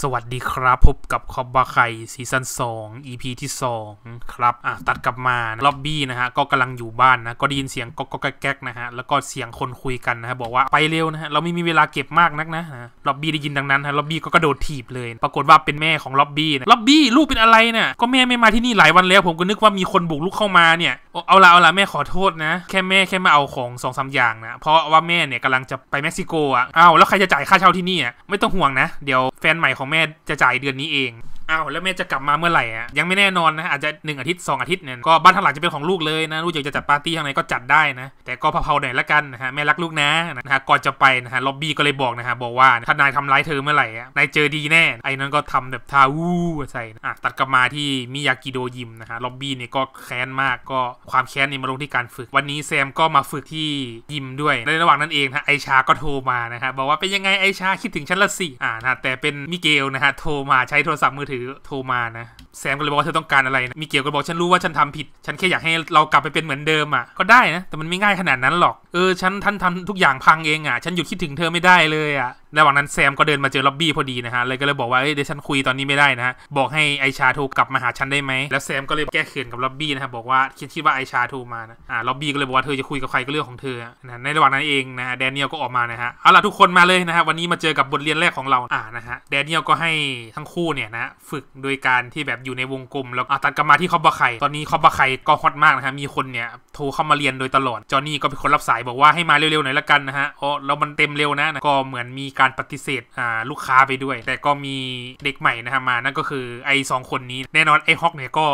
สวัสดีครับพบกับคอบบาไคซีซั่น2 EP ที่2ครับ อ่ะ ตัดกลับมาล็อบบี้นะฮะ ก็กำลังอยู่บ้านนะก็ได้ยินเสียงก็ก็แก๊กนะฮะแล้วก็เสียงคนคุยกันนะฮะบอกว่าไปเร็วนะฮะเราไม่มีเวลาเก็บมากนักนะล็อบบี้ได้ยินดังนั้นฮะล็อบบี้ก็กระโดดถีบเลย ปรากฏว่าเป็นแม่ของล็อบบี้นะล็อบบี้ลูกเป็นอะไรเนี่ยก็แม่ไม่มาที่นี่หลายวันแล้ว ผมก็นึกว่ามีคนบุกลุกเข้ามาเนี่ยเอาละเอาละแม่ขอโทษนะ แค่แม่แค่มาเอาของสองสาอย่างนะ เพราะว่าแม่เนี่ยกำลังจะไปเม็กซิโกอ่ะเอาแล้วใครจะจ่ายค่าเช่าที่นี่อ่ะไม่ต้องห่วงนะ เดี๋ยวแฟนใหม่ของแม่จะจ่ายเดือนนี้เองอ้าวแล้วแม่จะกลับมาเมื่อไหร่อ่ะยังไม่แน่นอนนะอาจจะหนึ่งอาทิตย์สองอาทิตย์เนี่ยก็บ้านทางหลังจะเป็นของลูกเลยนะลูกอยากจะจัดปาร์ตี้ทางหนก็จัดได้นะ แต่ก็เผาๆหน่อยละกันนะฮะ แม่รักลูกนะนะฮะ ก่อนจะไปนะฮะ ล็อบบี้ก็เลยบอกนะฮะ บอกว่าถ้านายทำร้ายเธอเมื่อไหร่อ่ะนายเจอดีแน่ ไอ้นั้นก็ทำแบบทาวูใส่อ่ะตัดกลับมาที่มิยากิโดยิมนะฮะล็อบบี้เนี่ยก็แค้นมากก็ความแค้นนี่มาลงที่การฝึก วันนี้แซมก็มาฝึกที่ยิมด้วย ในระหว่างนั้นเองนะไอชาก็โทรมานะฮะบอกว่าเป็นยังไงไอชาคิดถึงฉันละสิอ่านะแต่เป็นมิเกลนะฮะโทรมาใช้โทรศัพท์มือถือโทรมานะแซมก็เลยบอกว่าเธอต้องการอะไรนะมีเกียวก็บอกฉันรู้ว่าฉันทำผิด ฉันแค่อยากให้เรากลับไปเป็นเหมือนเดิมอ่ะ ก็ได้นะ แต่มันไม่ง่ายขนาดนั้นหรอก เออ ฉันท่านทำทุกอย่างพังเองอ่ะ ฉันหยุดคิดถึงเธอไม่ได้เลยอ่ะระหว่างนั้นแซมก็เดินมาเจอล็อบบี้พอดีนะฮะ เลยก็เลยบอกว่าเดี๋ยวฉันคุยตอนนี้ไม่ได้นะฮะบอกให้ไอชาทูกลับมาหาฉันได้ไหม แล้วแซมก็เลยแก้เขินกับล็อบบี้นะฮะบอกว่าคิดคิดว่าไอชาทูมานะอ่าล็อบบี้ก็เลยบอกว่าเธอจะคุยกับใครก็เรื่องของเธอนะในระหว่างนั้นเองนะ แดเนียลก็ออกมานะฮะเอาล่ะทุกคนมาเลยนะฮะวันนี้มาเจอกับบทเรียนแรกของเราอ่านะฮะแดเนียลก็ให้ทั้งคู่เนี่ยนะฝึกโดยการที่แบอยู่ในวงกลม แล้วตัดกลับมาที่คอบบะไคตอนนี้คอบบะไคก็ฮอตมากนะครับมีคนเนี่ย โทรเข้ามาเรียนโดยตลอด จอนี่ก็เป็นคนรับสายบอกว่าให้มาเร็วๆ หน่อยละกันนะฮะอ๋อแล้วมันเต็มเร็วนะ ก็เหมือนมีการปฏิเสธอ่า ลูกค้าไปด้วย แต่ก็มีเด็กใหม่นะฮะ มานั่นก็คือไอ้สองคนนี้แน่นอนไอ้ฮอกเนี่ยก็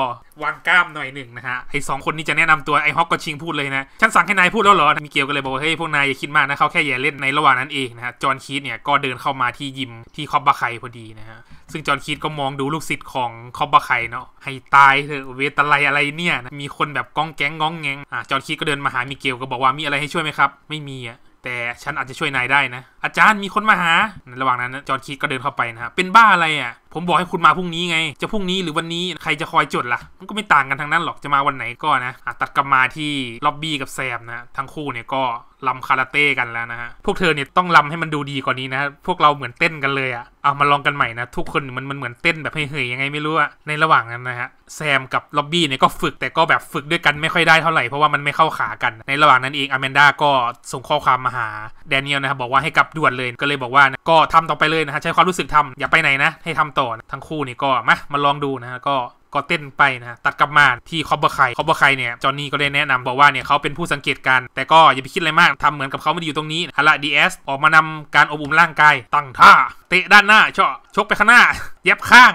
วางกล้ามหน่อยหนึ่งนะฮะไอสองคนนี้จะแนะนำตัวไอฮอกก็ชิงพูดเลยนะฉันสั่งให้นายพูดแล้วเหรอมิเกลก็เลยบอกว่าเฮ้ยพวกนายอย่าคิดมากนะเขาแค่แย่เล่นในระหว่างนั้นเองนะฮะจอห์นคีตเนี่ยก็เดินเข้ามาที่ยิมที่คอบบาไคพอดีนะฮะซึ่งจอห์นคีตก็มองดูลูกศิษย์ของคอบบาไคเนาะให้ตายเถอะเวตาลไยอะไรเนี่ยนะมีคนแบบก้องแก๊งง้องแงงอ่ะจอห์นคีตก็เดินมาหามิเกลก็บอกว่ามีอะไรให้ช่วยไหมครับ ไม่มีอ่ะแต่ฉันอาจจะช่วยนายได้นะอาจารย์มีคนมาหา ในระหว่างนั้นจอร์ดคดก็เดินเข้าไปนะครับเป็นบ้าอะไรอ่ะ ผมบอกให้คุณมาพรุ่งนี้ไง จะพรุ่งนี้หรือวันนี้ใครจะคอยจดละ่ะ มันก็ไม่ต่างกันทางนั้นหรอก จะมาวันไหนก็นะะตัดกลับมาที่ล็อบบี้กับแซมนะ ทั้งคู่เนี่ยก็ลาคาราเต้กันแล้วนะฮะ พวกเธอเนี่ยต้องลาให้มันดูดีกว่านี้นะพวกเราเหมือนเต้นกันเลยอะเอามาลองกันใหม่นะทุกคนมันมันเหมือนเต้นแบบเฮยๆยังไงไม่รู้อะในระหว่างนั้นนะฮะ แซมกับล็อบบี้เนี่ยก็ฝึกแต่ก็แบบฝึกด้วยกันไม่ค่อยได้เท่าไหร่เพราะว่ามันไม่เข้าขากันในระหว่างนั้นเองอแมนด้าก็ส่งข้อความมาหาแดเนียลนะครับบอกว่าให้กลับด่วนเลยก็เลยบอกว่านะก็ทำต่อไปเลยนะฮะใช้ความรู้สึกทำอย่าไปไหนนะให้ทำต่อนะทั้งคู่นี่ก็มามาลองดูนะฮะก็ก็เต้นไปนะตัดกลับมาที่คอบเบอร์ไคคอบเบอร์ไคเนี่ยจอนนี่ก็ได้แนะนำบอกว่าเนี่ยเขาเป็นผู้สังเกตการแต่ก็อย่าไปคิดอะไรมากทำเหมือนกับเขาไม่ได้อยู่ตรงนี้ฮาระดีเอสออกมานำการอบอุ่มร่างกายตั้งท่าเตะด้านหน้าเชาะชกไปข้างหน้าเย็บข้าง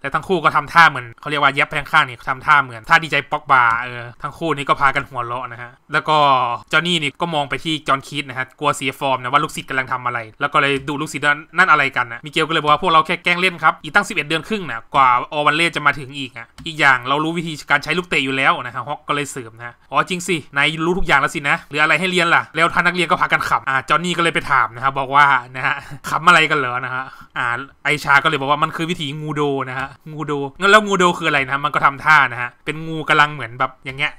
แต่ทั้งคู่ก็ทำท่าเหมือนเขาเรียกว่าเย็บแพงข้างนี่ทำท่าเหมือนท่าดีใจป๊อกบาเออทั้งคู่นี่ก็พากันหัวเราะนะฮะ แล้วก็จอนี่นี่ก็มองไปที่จอนคิดนะฮะกลัวเสียฟอร์มนะว่าลูกศิษย์กำลังทำอะไรแล้วก็เลยดูลูกศิษย์นั่นอะไรกันนะมิเกลก็เลยบอกว่าพวกเราแค่แกล้งเล่นครับอีกตั้ง 11 เดือนครึ่งนะกว่าออวันเล่จะมาถึงอีกอ่ะอีกอย่างเรารู้วิธีการใช้ลูกเตะอยู่แล้วนะฮะฮอกก็เลยเสริมนะอ๋อจริงสินายรู้ทุกอย่างแล้วสินะหรืออะไรให้เรียนล่ะแล้วท่านนักเรียนก็พากันขำอ่าจอนนี่ก็เลยไปถามนะฮะบอกว่านะฮะขำอะไรกันเหรอนะฮะอ่าไอชาก็เลยบอกว่ามันคือวิธีงูโดนะฮะงูดูแล้วงูดูคืออะไรนะมันก็ทำท่านะฮะ เป็นงูกำลังเหมือนแบบอย่างเงี้ย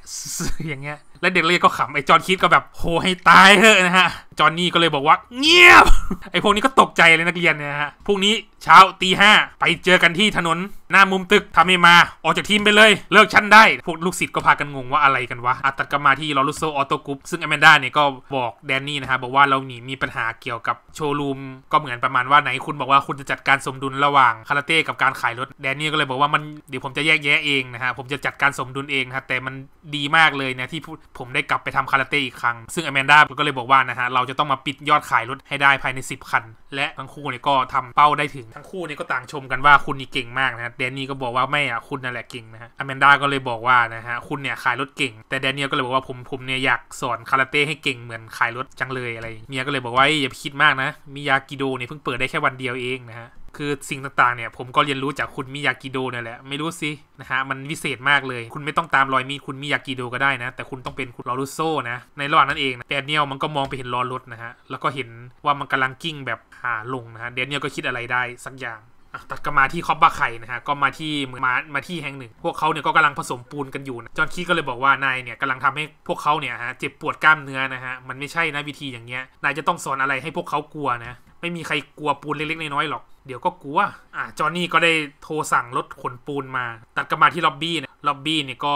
อย่างเงี้ยและเด็กเล่ก็ขำไอ้จอนคิดก็แบบโหให้ตายเถอะนะฮะ จอนนี่ก็เลยบอกว่าเงียบ ไอ้พวกนี้ก็ตกใจเลยนักเรียนนะฮะ พวกนี้เช้าตีห้าไปเจอกันที่ถนนหน้ามุมตึกทำให้มาออกจากทีมไปเลยเลิกชั้นได้ พวกลูกศิษย์ก็พากันงงว่าอะไรกันวะอัตัดกรัมาที่ลอรุโซออโตกรุ๊ปซึ่งอแมนด้าเนี่ยก็บอก แดนนี่นะฮะบอกว่าเราหนีมีปัญหาเกี่ยวกับโชว์รูมก็เหมือนประมาณว่าไหนคุณบอกว่าคุณจะจัดการสมดุลระหว่างคาราเต้กับการขายรถแดนนี่ก็เลยบอกว่ามันเดี๋ยวผมจะแยกแยะเองนะฮะผมจะจัดการสมดุลเองนะฮะแต่มันดีมากเลยนะที่ผมได้กลับไปทำคาราเต้อีกครั้ง ซึ่งแอมแอนด้าก็เลยบอกว่านะฮะ เราจะต้องมาปิดยอดขายรถให้ได้ภายใน 10 คัน และทั้งคู่เนี่ยก็ทำเป้าได้ถึง ทั้งคู่เนี่ยก็ต่างชมกันว่าคุณนี่เก่งมากนะแดนนี่ก็บอกว่าไม่อ่ะคุณนั่นแหละเก่งนะฮะ แอมแอนด้าก็เลยบอกว่านะฮะคุณเนี่ยขายรถเก่ง แต่แดนนี่ก็เลยบอกว่าผมผมเนี่ยอยากสอนคาราเต้ให้เก่งเหมือนขายรถจังเลยอะไร เมียก็เลยบอกว่าอย่าคิดมากนะมิยากิโดเนี่ยเพิ่งเปิดได้แค่วันเดียวเองนะฮะคือสิ่งต่างๆเนี่ย ผมก็เรียนรู้จากคุณมิยากิโดเนี่ยแหละ ไม่รู้สิ นะฮะ มันวิเศษมากเลย คุณไม่ต้องตามรอยมีคุณมิยากิโดก็ได้นะ แต่คุณต้องเป็นคุณลอรุโซนะ ในระหว่างนั้นเองแดเนียล มันก็มองไปเห็นล้อรถนะฮะ แล้วก็เห็นว่ามันกำลังกิ้งแบบหาลงนะฮะแดเนียลก็คิดอะไรได้สักอย่างตัดกมาที่คอบบาไข่นะฮะ ก็มาที่มามาที่แห่งหนึ่ง พวกเขาเนี่ยก็กำลังผสมปูนกันอยู่นะจอห์นคีก็เลยบอกว่านายเนี่ยกำลังทำให้พวกเขาเนี่ยฮะเจ็บปวดกล้ามเนื้อนะฮะมันไม่ใช่นะวิธีอย่างเงี้ยนายจะต้องสอนอะไรให้พวกเขากลัวนะไม่มีใครกลัวปูนเล็กๆน้อยๆหรอกเดี๋ยวก็กลัว อ่ะจอ์นนี่ก็ได้โทรสั่งรถขนปูนมา ตัดกลับมาที่ล็อบบี้เนี่ยล็อบบี้เนี่ยก็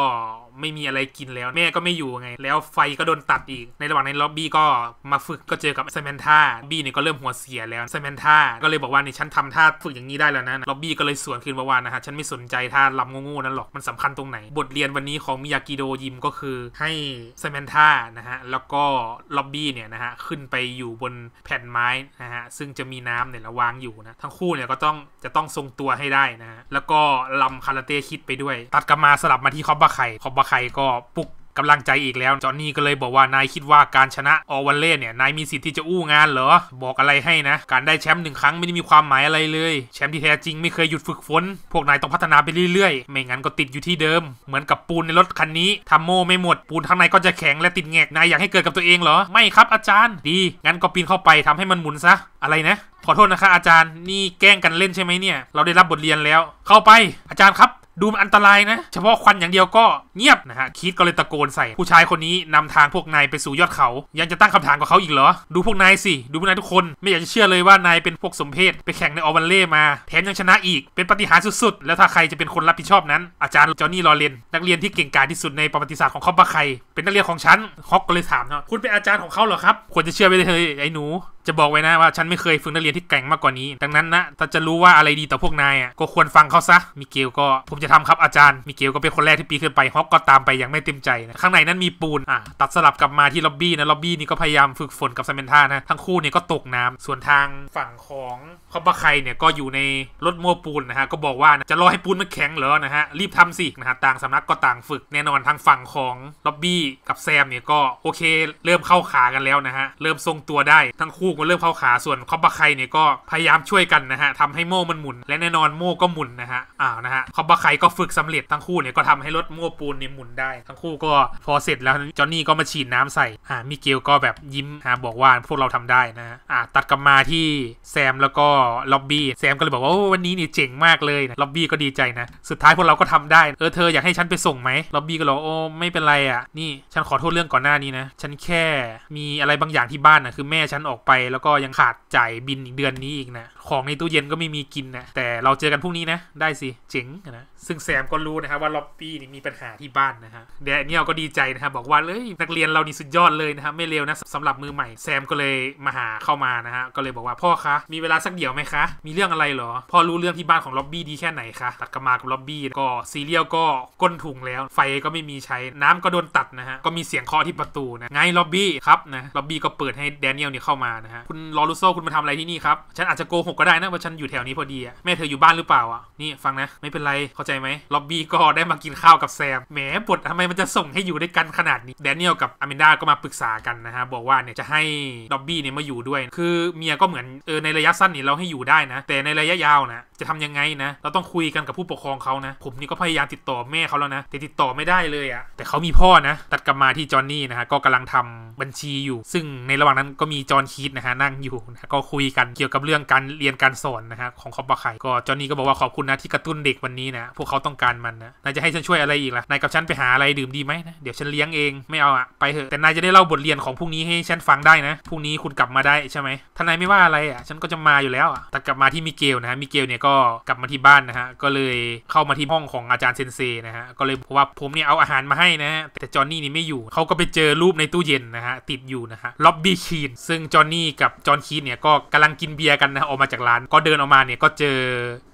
ไม่มีอะไรกินแล้ว แม่ก็ไม่อยู่ไงแล้วไฟก็โดนตัดอีก ในระหว่างในล็อบบี้ก็มาฝึกก็เจอกับไซเมนท่าบี้เนี่ยก็เริ่มหัวเสียแล้วไซเมนท่าก็เลยบอกว่านี่ฉันทำท่าฝึกอย่างนี้ได้แล้วนะล็อบบี้ก็เลยสวนคืนว่านะฮะฉันไม่สนใจท่าลำงงๆนั้นหรอกมันสำคัญตรงไหน บทเรียนวันนี้ของมิยากิโดยิมก็คือให้ไซเมนท่านะฮะแล้วก็ล็อบบี้เนี่ยนะฮะขึ้นไปอยู่บนแผ่นไม้นะฮะซึ่งจะมีน้ำเนี่ยระวางอยู่นะทั้งคู่เนี่ยก็ต้องจะต้องทรงตัวให้ได้นะแล้วก็ลำคาราเต้คิดไปด้วย ตัดกลับมาสลับมาที่คอบบะไข่คอบบะไข่ก็ปุกกำลังใจอีกแล้ว จอนนี่ก็เลยบอกว่านายคิดว่าการชนะออวันเล่เนี่ย นายมีสิทธิ์ที่จะอู้งานเหรอ บอกอะไรให้นะ การได้แชมป์หนึ่งครั้งไม่ได้มีความหมายอะไรเลยแชมป์ที่แท้จริงไม่เคยหยุดฝึกฝน พวกนายต้องพัฒนาไปเรื่อยๆ ไม่งั้นก็ติดอยู่ที่เดิม เหมือนกับปูนในรถคันนี้ทำโมไม่หมด ปูนข้างในก็จะแข็งและติดแงกนายอยากให้เกิดกับตัวเองเหรอ ไม่ครับอาจารย์ดี งั้นก็ปีนเข้าไปทำให้มันหมุนซะอะไรนะขอโทษนะคะอาจารย์นี่แกล้งกันเล่นใช่ไหมเนี่ยเราได้รับบทเรียนแล้วเข้าไปอาจารย์ครับดูมันอันตรายนะ เฉพาะควันอย่างเดียวก็เงียบนะฮะ คีดก็เลยตะโกนใส่ ผู้ชายคนนี้นำทางพวกนายไปสู่ยอดเขา ยังจะตั้งคำถามกับเขาอีกเหรอ ดูพวกนายสิ ดูพวกนายทุกคนไม่อยากจะเชื่อเลยว่า นายเป็นพวกสมเพศไปแข่งในออวันเล่มาแถมยังชนะอีก เป็นปฏิหารสุดๆ แล้วถ้าใครจะเป็นคนรับผิดชอบนั้นอาจารย์จอห์นนี่ลอเรนนักเรียนที่เก่งกาจที่สุดในประวัติศาสตร์ของคอบาไคเป็นนักเรียนของฉันฮอกก็เลยถามเนาะคุณเป็นอาจารย์ของเขาเหรอครับควรจะเชื่อไปเลยไอ้หนูจะบอกไว้นะว่าฉันไม่เคยฝึกนักเรียนที่แก่งมากกว่านี้ ดังนั้นนะถ้าจะรู้ว่าอะไรดีต่อพวกนายอ่ะก็ควรฟังเขาซะมิเกลก็ผมจะจะทำครับอาจารย์ มิเกลก็เป็นคนแรกที่ปีขึ้นไปฮอกก็ตามไปยังไม่เต็มใจนะ ข้างในนั้นมีปูน อ่ะตัดสลับกลับมาที่ล็อบบี้นะ ล็อบบี้นี่ก็พยายามฝึกฝนกับซามนท่านะ ทั้งคู่เนี่ยก็ตกน้ำ ส่วนทางฝั่งของคอบะไคเนี่ย ก็อยู่ในรถโม้ปูนนะฮะ ก็บอกว่าจะรอให้ปูนมันแข็งเหรอนะฮะ รีบทำสินะฮะ ต่างสำนักก็ต่างฝึก แน่นอนทางฝั่งของล็อบบี้กับแซมเนี่ยก็โอเคเริ่มเข้าขากันแล้วนะฮะ เริ่มทรงตัวได้ ทั้งคู่ก็เริ่มเข้าขา ส่วนคอบะไคเนี่ยก็พยายามช่วยกันนะฮะทำให้โม่มันหมุน และแน่นอนโม่ก็หมุนนะฮะอ้าวนะฮะคอบะไคก็ฝึกสำเร็จทั้งคู่เนี่ย ก็ทำให้รถโม้ปูนเนี่ยหมุนได้ทั้งคู่ก็พอเสร็จแล้วจอนนี่ก็มาฉีดน้ำใส่อ่ามิเกลก็แบบยิ้มฮะบอกว่าพวกเราทำได้นะอ่าตัดกลับมาที่แซมแล้วก็ล็อบบี้แซมก็เลยบอกว่าวันนี้นี่เจ๋งมากเลยนะล็อบบี้ก็ดีใจนะ สุดท้ายพวกเราก็ทำได้เออเธออยากให้ฉันไปส่งไหมล็อบบี้ก็บอกโอ้ไม่เป็นไรอ่ะนี่ฉันขอโทษเรื่องก่อนหน้านี้นะฉันแค่มีอะไรบางอย่างที่บ้านนะคือแม่ฉันออกไปแล้วก็ยังขาดจ่ายบินอีกเดือนนี้อีกนะของในตู้เย็นก็ไม่มีกินนะแต่เราเจอกันพรุ่งนี้นะ ได้สิเจ๋งนะซึ่งแซม ก็รู้นะครับว่าล็อบบี้นี่มีปัญหาที่บ้านนะฮะเดเนียลก็ดีใจนะครับบอกว่าเลยนักเรียนเรานี่สุดยอดเลยนะครับไม่เลวนะสำหรับมือใหม่แซมก็เลยมาหาเข้ามานะฮะก็เลยบอกว่าพ่อคะมีเวลาสักเดี๋ยวไหมคะ มีเรื่องอะไรหรอ พ่อรู้เรื่องที่บ้านของล็อบบี้ดีแค่ไหนคะตักกมากับล็อบบี้ ก็ซีเรียลก็ก้นถุงแล้ว ไฟก็ไม่มีใช้น้ำก็โดนตัดนะฮะก็มีเสียงเคาะที่ประตูนะไงล็อบบี้ครับนะล็อบบี้ก็เปิดให้แดเนียลเนี่ยเข้ามานะฮะคุณลอรูโซคุณมาทำอะไรที่นี่ครับฉันอาจจะโกหกก็ได้นะว่าฉันอยู่แถวนี้พอดีอะแม่เธออยู่บ้านหรือเปล่าอ่ะนี่ฟังนะไม่เป็นไรเข้าใจไหมล็อบบี้ก็ได้มากินข้าวกับแซมแหมบททำไมมันจะส่งให้อยู่ด้วยกันขนาดนี้แดเนียลกับอามินดาก็มาปรึกษากันนะฮะ บอกว่าเนี่ยจะให้ล็อบบี้ เนี่ยมาอยู่ด้วย คือเมียก็เหมือนเออในระยะสั้นนี่เราให้อยู่ได้นะ แต่ในระยะยาวนะ จะทำยังไงนะ เราต้องคุยกันกับผู้ปกครองเขานะ ผมนี่ก็พยายามติดต่อแม่เขาแล้วนะ แต่ติดต่อไม่ได้เลยอะแต่เขามีพ่อนะ ตัดกลับมาที่จอห์นนี่นะฮะก็กำลังทำบัญชีอยู่ ซึ่งในระหว่างนั้นก็มีจอห์นคีตนะฮะนั่งอยู่นะก็คุยกันเกี่ยวกับเรื่องการเรียนการสอนนะฮะของคอปบาไข่ก็จอนนี่ก็บอกว่าขอบคุณนะที่กระตุ้นเด็กวันนี้นะพวกวกเขาต้องการมันนะ นายจะให้ฉันช่วยอะไรอีกล่ะนายกับฉันไปหาอะไรดื่มดีไหมนะเดี๋ยวฉันเลี้ยงเอง ไม่เอาอะไปเถอะ แต่นายจะได้เล่าบทเรียนของพวกนี้ให้ฉันฟังได้นะพรุ่งนี้คุณกลับมาได้ใช่ไหมทานายไม่ว่าอะไรอะฉันก็จะมาอยู่แล้วอะแต่กลับมาที่มิเกลนะฮะ มิเกลเนี่ยก็กลับมาที่บ้านนะฮะ ก็เลยเข้ามาที่ห้องของอาจารย์เซนเซนะฮะ ก็เลยบอกว่าผมเนี่ยเอาอาหารมาให้นะแต่จอนนี่นี่ไม่อยู่ เขาก็ไปเจอรูปในตู้เย็นนะฮะ ติดอยู่นะฮะ ล็อบบี้คีนซึ่งจอนนี่กับจอนคีนเนี่ยก็กำลังกินเบียร์กันนะออกมาจากร้านก็เดินออกมาเนี่ยก็เจอ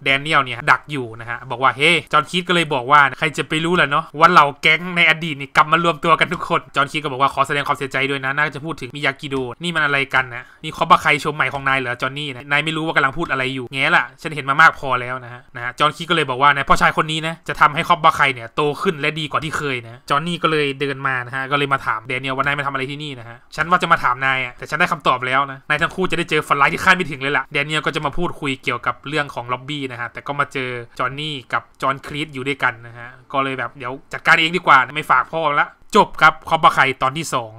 แดเนียลเนี่ยดักอยู่นะฮะบอกว่าเฮ้จอห์นคีตก็เลยบอกว่าใครจะไปรู้ล่ะเนาะว่าเหล่าแก๊งในอดีตนี่กลับมารวมตัวกันทุกคนจอห์นคีตก็บอกว่าขอแสดงความเสียใจด้วยนะ น่าจะพูดถึงมิยากิโดนี่มันอะไรกันนะนี่คอบะใครชมใหม่ของนายเหรอจอห์นนี่นะนายไม่รู้ว่ากำลังพูดอะไรอยู่แง่ล่ะฉันเห็นมามากพอแล้วนะฮะนะจอห์นคีตก็เลยบอกว่านะพ่อชายคนนี้นะจะทำให้คอบะใครเนี่ยโตขึ้นและดีกว่าที่เคยนะจอห์นนี่ก็เลยเดินมานะฮะก็เลยมาถามเดนเนียลว่านายมาทำอะไรที่นี่นะฮะฉันว่าจะมาถามนายอ่ะแต่ฉันได้คำตอบแล้วนะนายทั้งคู่จะได้เจอฝันร้ายที่คาดไม่ถึงเลยล่ะเดนเนียลก็จะมาพูดคุยเกี่ยวกับเรื่องของล็อบบี้นะฮะแต่ก็มาเจอจอห์นนี่กับจอห์นครีตอยู่ด้วยกัน นะ ฮะ ก็เลยแบบเดี๋ยว จัด การเองดีกว่าไม่ฝากพ่อละจบครับคอมบะไคตอนที่สอง